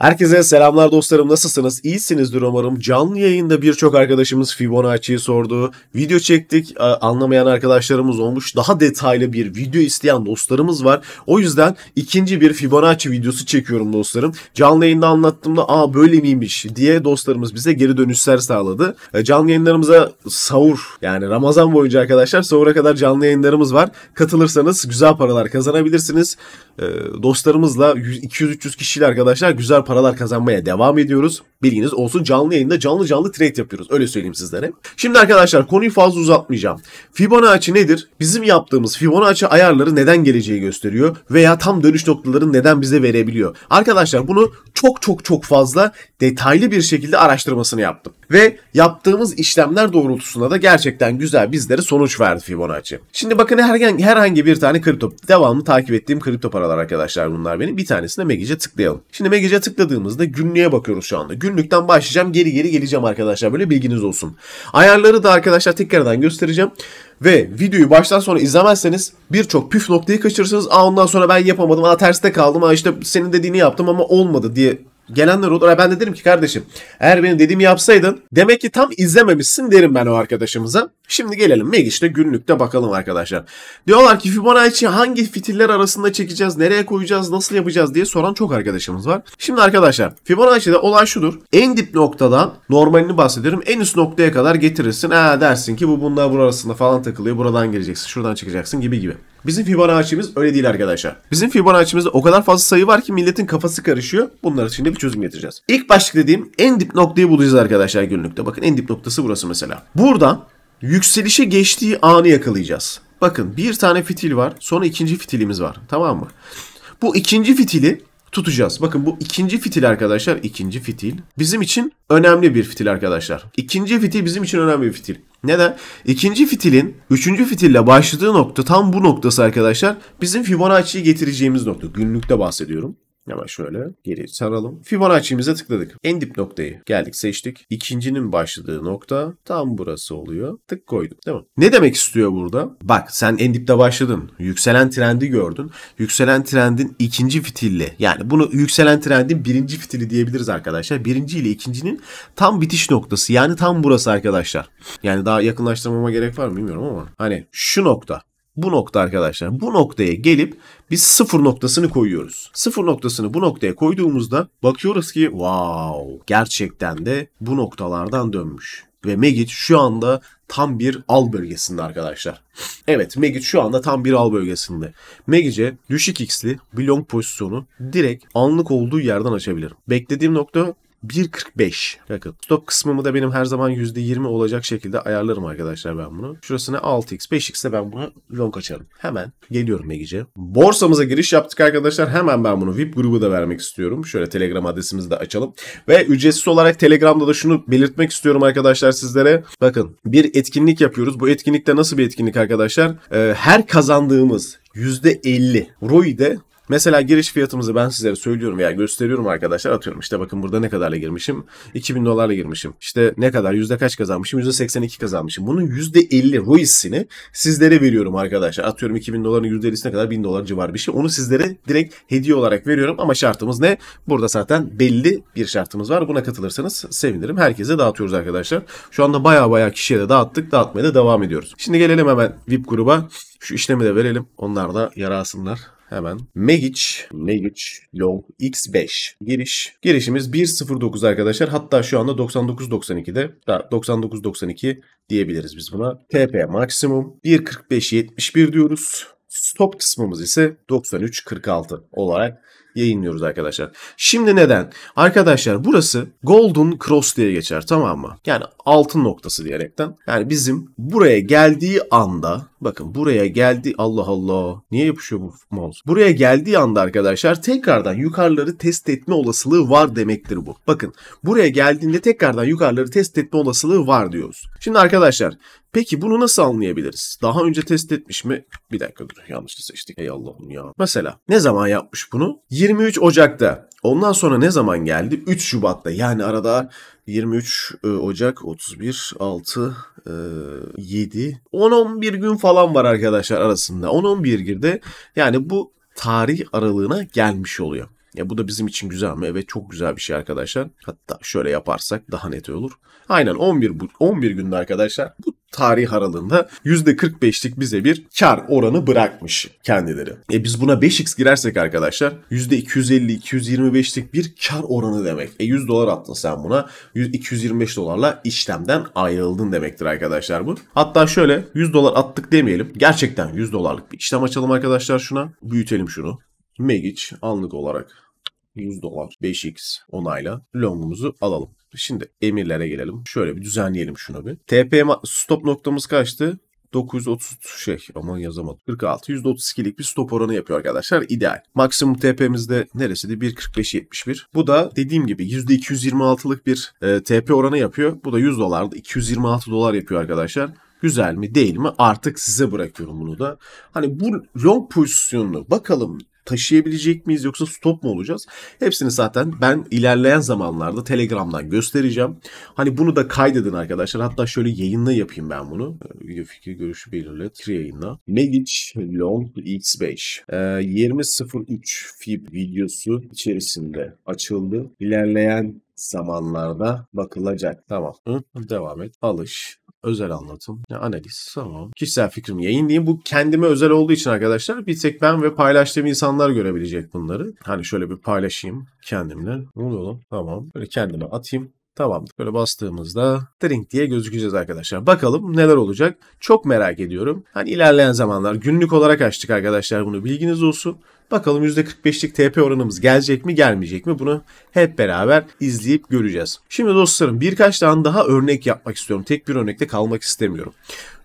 Herkese selamlar dostlarım nasılsınız? İyisinizdir umarım. Canlı yayında birçok arkadaşımız Fibonacci'yi sordu. Video çektik anlamayan arkadaşlarımız olmuş. Daha detaylı bir video isteyen dostlarımız var. O yüzden ikinci bir Fibonacci videosu çekiyorum dostlarım. Canlı yayında anlattığımda aa böyle miymiş diye dostlarımız bize geri dönüşler sağladı. E, canlı yayınlarımıza savur yani Ramazan boyunca arkadaşlar savura kadar canlı yayınlarımız var. Katılırsanız güzel paralar kazanabilirsiniz. Ee, dostlarımızla 200-300 kişiyle arkadaşlar güzel paralar kazanmaya devam ediyoruz. Bilginiz olsun canlı yayında canlı canlı trade yapıyoruz. Öyle söyleyeyim sizlere. Şimdi arkadaşlar konuyu fazla uzatmayacağım. Fibonacci nedir? Bizim yaptığımız Fibonacci ayarları neden geleceği gösteriyor veya tam dönüş noktaları neden bize verebiliyor? Arkadaşlar bunu çok çok çok fazla detaylı bir şekilde araştırmasını yaptım. Ve yaptığımız işlemler doğrultusunda da gerçekten güzel bizlere sonuç verdi Fibonacci. Şimdi bakın herhangi, herhangi bir tane kripto, devamlı takip ettiğim kripto paralar numaralar arkadaşlar bunlar benim. Bir tanesine Megice tıklayalım. Şimdi Megice tıkladığımızda günlüğe bakıyoruz şu anda. Günlükten başlayacağım geri geri geleceğim arkadaşlar böyle bilginiz olsun. Ayarları da arkadaşlar tekrardan göstereceğim. Ve videoyu baştan sona izlemezseniz birçok püf noktayı kaçırırsınız. Aa ondan sonra ben yapamadım. Aa terste kaldım. Aa işte senin dediğini yaptım ama olmadı diye gelenler olur. Ben de derim ki kardeşim eğer benim dediğimi yapsaydın demek ki tam izlememişsin derim ben o arkadaşımıza. Şimdi gelelim Megiş'te günlükte bakalım arkadaşlar. Diyorlar ki Fibonacci hangi fitiller arasında çekeceğiz, nereye koyacağız, nasıl yapacağız diye soran çok arkadaşımız var. Şimdi arkadaşlar Fibonacci'de olay şudur. En dip noktadan normalini bahsediyorum. En üst noktaya kadar getirirsin. Ha dersin ki bu bunlar arasında falan takılıyor. Buradan gireceksin, şuradan çıkacaksın gibi gibi. Bizim Fibonacci'miz öyle değil arkadaşlar. Bizim Fibonacci'mizde o kadar fazla sayı var ki milletin kafası karışıyor. Bunlar için de bir çözüm getireceğiz. İlk başlık dediğim en dip noktayı bulacağız arkadaşlar günlükte. Bakın en dip noktası burası mesela. Burada yükselişe geçtiği anı yakalayacağız. Bakın bir tane fitil var. Sonra ikinci fitilimiz var. Tamam mı? Bu ikinci fitili tutacağız. Bakın bu ikinci fitil arkadaşlar. ikinci fitil bizim için önemli bir fitil arkadaşlar. İkinci fitil bizim için önemli bir fitil. Neden? İkinci fitilin üçüncü fitille başladığı nokta tam bu noktası arkadaşlar. Bizim Fibonacci'yi getireceğimiz nokta. Günlükte bahsediyorum. Hemen şöyle geri saralım. Fibonacci'mize tıkladık. En dip noktayı geldik seçtik. İkincinin başladığı nokta tam burası oluyor. Tık koydum değil mi? Ne demek istiyor burada? Bak sen en dipte başladın. Yükselen trendi gördün. Yükselen trendin ikinci fitili. Yani bunu yükselen trendin birinci fitili diyebiliriz arkadaşlar. Birinci ile ikincinin tam bitiş noktası. Yani tam burası arkadaşlar. Yani daha yakınlaştırmama gerek var mı bilmiyorum ama. Hani şu nokta bu nokta arkadaşlar. Bu noktaya gelip biz sıfır noktasını koyuyoruz. Sıfır noktasını bu noktaya koyduğumuzda bakıyoruz ki wow gerçekten de bu noktalardan dönmüş. Ve Megit şu anda tam bir al bölgesinde arkadaşlar. Evet Megit şu anda tam bir al bölgesinde. Megic'e düşük x'li bir long pozisyonu direkt anlık olduğu yerden açabilirim. Beklediğim nokta 1.45 Bakın Stop kısmımı da benim her zaman %20 olacak şekilde ayarlarım arkadaşlar ben bunu. Şurasına 6x 5x'te x ben bunu long açarım. Hemen geliyorum Megice. Borsamıza giriş yaptık arkadaşlar. Hemen ben bunu VIP grubu da vermek istiyorum. Şöyle Telegram adresimizi de açalım. Ve ücretsiz olarak Telegram'da da şunu belirtmek istiyorum arkadaşlar sizlere. Bakın bir etkinlik yapıyoruz. Bu etkinlikte nasıl bir etkinlik arkadaşlar? Ee, her kazandığımız %50 ROI'de Mesela giriş fiyatımızı ben sizlere söylüyorum veya gösteriyorum arkadaşlar. Atıyorum İşte bakın burada ne kadarla girmişim? 2000 dolarla girmişim. İşte ne kadar yüzde kaç kazanmışım? Yüzde 82 kazanmışım. Bunun yüzde 50 ROIS'ini sizlere veriyorum arkadaşlar. Atıyorum 2000 doların yüzde 50'sine kadar 1000 dolar civarı bir şey. Onu sizlere direkt hediye olarak veriyorum ama şartımız ne? Burada zaten belli bir şartımız var. Buna katılırsanız sevinirim. Herkese dağıtıyoruz arkadaşlar. Şu anda baya baya kişiye de dağıttık. Dağıtmaya da devam ediyoruz. Şimdi gelelim hemen VIP gruba. Şu işlemi de verelim. Onlar da yarasınlar hemen. Megic, Megic Long X5 giriş. Girişimiz 1.09 arkadaşlar. Hatta şu anda 99.92'de. 99.92 diyebiliriz biz buna. TP maksimum 1.45.71 diyoruz. Stop kısmımız ise 93.46 olarak yayınlıyoruz arkadaşlar. Şimdi neden? Arkadaşlar burası Golden Cross diye geçer tamam mı? Yani altın noktası diyerekten. Yani bizim buraya geldiği anda Bakın buraya geldi Allah Allah. Niye yapışıyor bu mouse? Buraya geldiği anda arkadaşlar tekrardan yukarıları test etme olasılığı var demektir bu. Bakın buraya geldiğinde tekrardan yukarıları test etme olasılığı var diyoruz. Şimdi arkadaşlar Peki bunu nasıl anlayabiliriz? Daha önce test etmiş mi? Bir dakika dur yanlışlıkla seçtik. Ey Allah'ım ya. Mesela ne zaman yapmış bunu? 23 Ocak'ta. Ondan sonra ne zaman geldi? 3 Şubat'ta. Yani arada 23 e, Ocak 31 6 7 10-11 gün falan var arkadaşlar arasında. 10-11 girdi yani bu tarih aralığına gelmiş oluyor. Ya bu da bizim için güzel mi? Evet çok güzel bir şey arkadaşlar. Hatta şöyle yaparsak daha net olur. Aynen 11 11 günde arkadaşlar bu tarih aralığında %45'lik bize bir kar oranı bırakmış kendileri. E biz buna 5x girersek arkadaşlar %250-225'lik bir kar oranı demek. E 100 dolar attın sen buna. 225 dolarla işlemden ayrıldın demektir arkadaşlar bu. Hatta şöyle 100 dolar attık demeyelim. Gerçekten 100 dolarlık bir işlem açalım arkadaşlar şuna. Büyütelim şunu. Megic anlık olarak 100 dolar 5x onayla longumuzu alalım. Şimdi emirlere gelelim. Şöyle bir düzenleyelim şunu bir. TP stop noktamız kaçtı? 930 şey aman yazamadım. 46 %32'lik bir stop oranı yapıyor arkadaşlar. İdeal. Maksimum TP'mizde neresiydi? 1.45.71. Bu da dediğim gibi %226'lık bir e, TP oranı yapıyor. Bu da 100 dolarda 226 dolar yapıyor arkadaşlar. Güzel mi değil mi artık size bırakıyorum bunu da. Hani bu long pozisyonunu bakalım taşıyabilecek miyiz yoksa stop mu olacağız? Hepsini zaten ben ilerleyen zamanlarda Telegram'dan göstereceğim. Hani bunu da kaydedin arkadaşlar. Hatta şöyle yayınla yapayım ben bunu. Ee, video fikri görüşü belirlet. Fikri yayınla. Megic Long X5. E, 20.03 FIB videosu içerisinde açıldı. İlerleyen zamanlarda bakılacak. Tamam. Hı? Devam et. Alış özel anlatım, analiz tamam. Kişisel fikrim yayınlayayım. Bu kendime özel olduğu için arkadaşlar bir tek ben ve paylaştığım insanlar görebilecek bunları. Hani şöyle bir paylaşayım kendimle. Ne oluyor lan? Tamam. Böyle kendime atayım. Tamam. Böyle bastığımızda drink diye gözükeceğiz arkadaşlar. Bakalım neler olacak. Çok merak ediyorum. Hani ilerleyen zamanlar günlük olarak açtık arkadaşlar bunu. Bilginiz olsun. Bakalım %45'lik TP oranımız gelecek mi gelmeyecek mi bunu hep beraber izleyip göreceğiz. Şimdi dostlarım birkaç tane daha örnek yapmak istiyorum. Tek bir örnekte kalmak istemiyorum.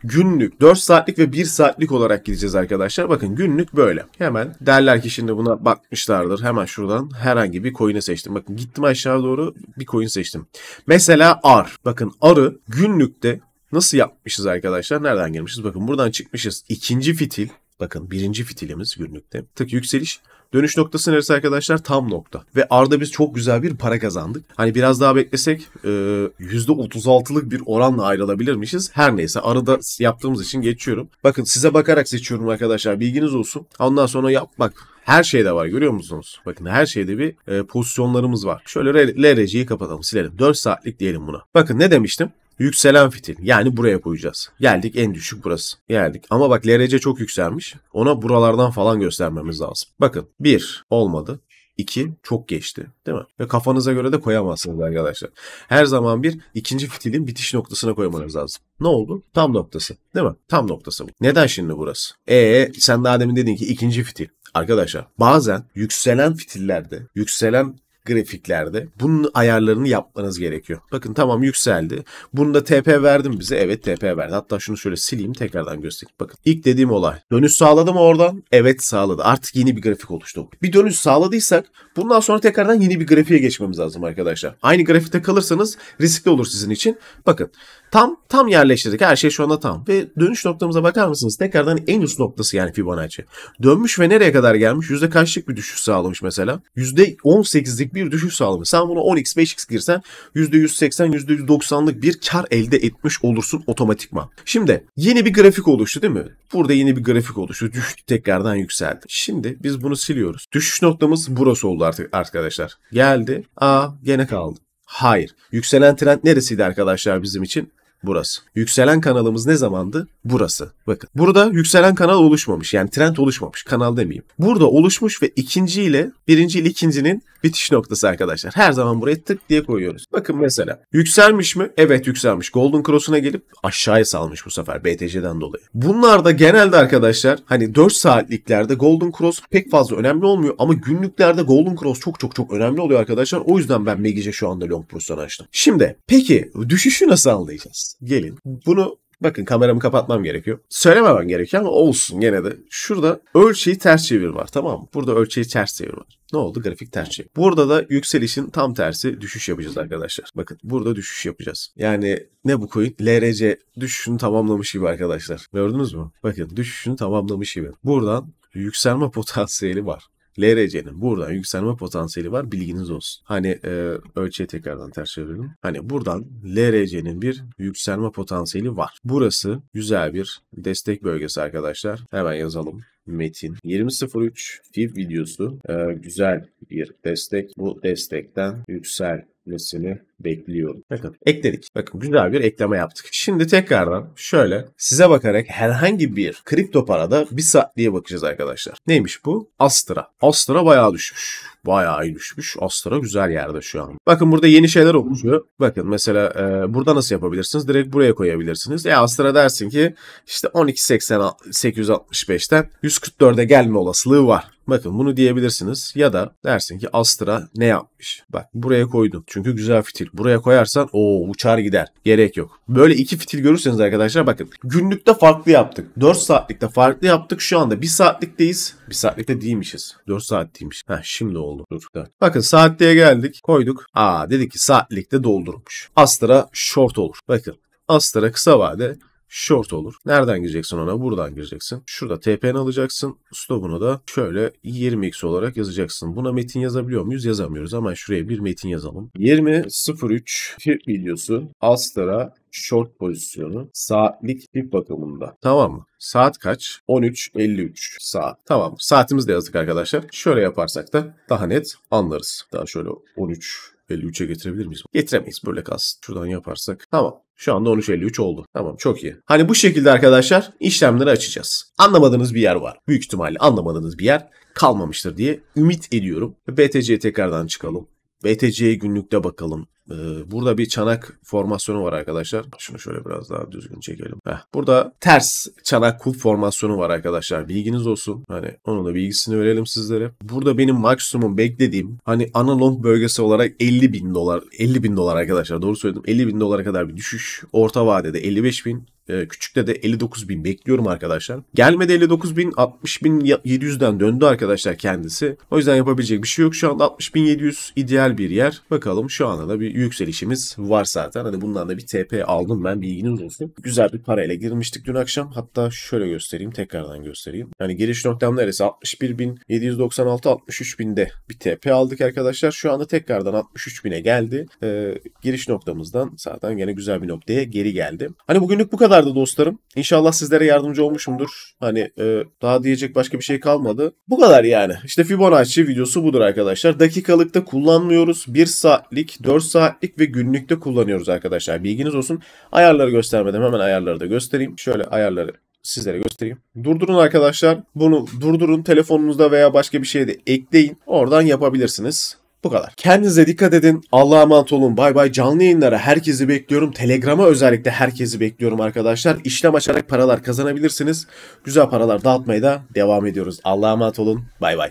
Günlük 4 saatlik ve 1 saatlik olarak gideceğiz arkadaşlar. Bakın günlük böyle. Hemen derler ki şimdi buna bakmışlardır. Hemen şuradan herhangi bir coin'i seçtim. Bakın gittim aşağı doğru bir coin seçtim. Mesela ar. Bakın arı günlükte Nasıl yapmışız arkadaşlar? Nereden gelmişiz? Bakın buradan çıkmışız. İkinci fitil Bakın birinci fitilimiz günlükte. Tık yükseliş. Dönüş noktası neresi arkadaşlar? Tam nokta. Ve Arda biz çok güzel bir para kazandık. Hani biraz daha beklesek %36'lık bir oranla ayrılabilirmişiz. Her neyse arada yaptığımız için geçiyorum. Bakın size bakarak seçiyorum arkadaşlar. Bilginiz olsun. Ondan sonra yapmak her şeyde var görüyor musunuz? Bakın her şeyde bir e, pozisyonlarımız var. Şöyle LRC'yi kapatalım silelim. 4 saatlik diyelim buna. Bakın ne demiştim? Yükselen fitil. Yani buraya koyacağız. Geldik en düşük burası. Geldik. Ama bak LRC çok yükselmiş. Ona buralardan falan göstermemiz lazım. Bakın 1 olmadı. 2 çok geçti değil mi? Ve kafanıza göre de koyamazsınız arkadaşlar. Her zaman bir ikinci fitilin bitiş noktasına koymanız lazım. Ne oldu? Tam noktası değil mi? Tam noktası bu. Neden şimdi burası? Ee sen daha demin dedin ki ikinci fitil. Arkadaşlar bazen yükselen fitillerde, yükselen grafiklerde. Bunun ayarlarını yapmanız gerekiyor. Bakın tamam yükseldi. Bunu da TP verdim bize. Evet TP verdi. Hatta şunu şöyle sileyim tekrardan göstereyim. Bakın ilk dediğim olay. Dönüş sağladı mı oradan? Evet sağladı. Artık yeni bir grafik oluştu. Bir dönüş sağladıysak bundan sonra tekrardan yeni bir grafiğe geçmemiz lazım arkadaşlar. Aynı grafikte kalırsanız riskli olur sizin için. Bakın tam tam yerleştirdik. Her şey şu anda tam. Ve dönüş noktamıza bakar mısınız? Tekrardan en üst noktası yani Fibonacci. Dönmüş ve nereye kadar gelmiş? Yüzde kaçlık bir düşüş sağlamış mesela? Yüzde %18'lik bir düşüş sağlamış. Sen buna 10x 5x girsen %180 %190'lık bir kar elde etmiş olursun otomatikman. Şimdi yeni bir grafik oluştu değil mi? Burada yeni bir grafik oluştu. Düştü tekrardan yükseldi. Şimdi biz bunu siliyoruz. Düşüş noktamız burası oldu artık arkadaşlar. Geldi. Aa gene kaldı. Hayır. Yükselen trend neresiydi arkadaşlar bizim için? burası. Yükselen kanalımız ne zamandı? Burası. Bakın. Burada yükselen kanal oluşmamış. Yani trend oluşmamış. Kanal demeyeyim. Burada oluşmuş ve ikinci ile birinci ile ikincinin bitiş noktası arkadaşlar. Her zaman buraya tık diye koyuyoruz. Bakın mesela. Yükselmiş mi? Evet yükselmiş. Golden Cross'una gelip aşağıya salmış bu sefer BTC'den dolayı. Bunlar da genelde arkadaşlar hani 4 saatliklerde Golden Cross pek fazla önemli olmuyor ama günlüklerde Golden Cross çok çok çok önemli oluyor arkadaşlar. O yüzden ben Megice şu anda long pozisyon açtım. Şimdi peki düşüşü nasıl anlayacağız? gelin. Bunu Bakın kameramı kapatmam gerekiyor. Söylememem gerekiyor ama olsun gene de. Şurada ölçeği ters çevir var tamam mı? Burada ölçeği ters çevir var. Ne oldu? Grafik ters çevir. Burada da yükselişin tam tersi düşüş yapacağız arkadaşlar. Bakın burada düşüş yapacağız. Yani ne bu coin? LRC düşüşünü tamamlamış gibi arkadaşlar. Gördünüz mü? Bakın düşüşünü tamamlamış gibi. Buradan yükselme potansiyeli var. LRC'nin buradan yükselme potansiyeli var bilginiz olsun. Hani e, ölçüye tekrardan ters çevirelim. Hani buradan LRC'nin bir yükselme potansiyeli var. Burası güzel bir destek bölgesi arkadaşlar. Hemen yazalım. Metin 20.03 FIB videosu e, güzel bir destek. Bu destekten yükselmesini bekliyorum. Bakın ekledik. Bakın güzel bir ekleme yaptık. Şimdi tekrardan şöyle size bakarak herhangi bir kripto parada bir saatliğe bakacağız arkadaşlar. Neymiş bu? Astra. Astra bayağı düşmüş. Bayağı iyi düşmüş. Astra güzel yerde şu an. Bakın burada yeni şeyler oluşuyor. Bakın mesela e, burada nasıl yapabilirsiniz? Direkt buraya koyabilirsiniz. E Astra dersin ki işte 12.80 865'ten 144'e gelme olasılığı var. Bakın bunu diyebilirsiniz ya da dersin ki Astra ne yapmış? Bak buraya koydum çünkü güzel fitil fitil buraya koyarsan o uçar gider. Gerek yok. Böyle iki fitil görürseniz arkadaşlar bakın. Günlükte farklı yaptık. 4 saatlikte farklı yaptık. Şu anda 1 saatlikteyiz. 1 saatlikte değilmişiz. 4 saatteymiş. Ha şimdi oldu. Dur. Dört. Bakın saatliğe geldik. Koyduk. Aa dedi ki saatlikte doldurmuş. Astra short olur. Bakın Astra kısa vade short olur. Nereden gireceksin ona? Buradan gireceksin. Şurada TP'ni alacaksın. Stop'unu da şöyle 20x olarak yazacaksın. Buna metin yazabiliyor muyuz? Yazamıyoruz. Ama şuraya bir metin yazalım. 20.03 FIP videosu Astar'a short pozisyonu saatlik pip bakımında. Tamam mı? Saat kaç? 13.53 saat. Tamam. Saatimizi de yazdık arkadaşlar. Şöyle yaparsak da daha net anlarız. Daha şöyle 13 53'e getirebilir miyiz? Getiremeyiz böyle kalsın. Şuradan yaparsak. Tamam. Şu anda 13.53 oldu. Tamam çok iyi. Hani bu şekilde arkadaşlar işlemleri açacağız. Anlamadığınız bir yer var. Büyük ihtimalle anlamadığınız bir yer kalmamıştır diye ümit ediyorum. BTC'ye tekrardan çıkalım. BTC'ye günlükte bakalım. Ee, burada bir çanak formasyonu var arkadaşlar. Şunu şöyle biraz daha düzgün çekelim. Heh. Burada ters çanak kulp formasyonu var arkadaşlar. Bilginiz olsun. Hani onun da bilgisini verelim sizlere. Burada benim maksimum beklediğim hani analog bölgesi olarak 50 bin dolar 50 bin dolar arkadaşlar doğru söyledim. 50 bin dolara kadar bir düşüş. Orta vadede 55 bin. Ee, küçükte de 59 bin bekliyorum arkadaşlar. Gelmedi 59 bin 60 bin 700'den döndü arkadaşlar kendisi. O yüzden yapabilecek bir şey yok. Şu anda 60 bin 700 ideal bir yer. Bakalım şu anda da bir yükselişimiz var zaten. Hani bundan da bir TP aldım ben bilginiz olsun. Güzel bir parayla girmiştik dün akşam. Hatta şöyle göstereyim tekrardan göstereyim. Yani giriş noktam neresi? 61 bin 796 63 bin'de bir TP aldık arkadaşlar. Şu anda tekrardan 63 bine geldi. Ee, giriş noktamızdan zaten yine güzel bir noktaya geri geldi. Hani bugünlük bu kadar kadardı dostlarım. İnşallah sizlere yardımcı olmuşumdur. Hani e, daha diyecek başka bir şey kalmadı. Bu kadar yani. İşte Fibonacci videosu budur arkadaşlar. Dakikalıkta kullanmıyoruz. 1 saatlik, 4 saatlik ve günlükte kullanıyoruz arkadaşlar. Bilginiz olsun. Ayarları göstermedim. Hemen ayarları da göstereyim. Şöyle ayarları sizlere göstereyim. Durdurun arkadaşlar. Bunu durdurun. Telefonunuzda veya başka bir şeyde ekleyin. Oradan yapabilirsiniz. Bu kadar. Kendinize dikkat edin. Allah'a emanet olun. Bay bay. Canlı yayınlara herkesi bekliyorum. Telegram'a özellikle herkesi bekliyorum arkadaşlar. İşlem açarak paralar kazanabilirsiniz. Güzel paralar dağıtmaya da devam ediyoruz. Allah'a emanet olun. Bay bay.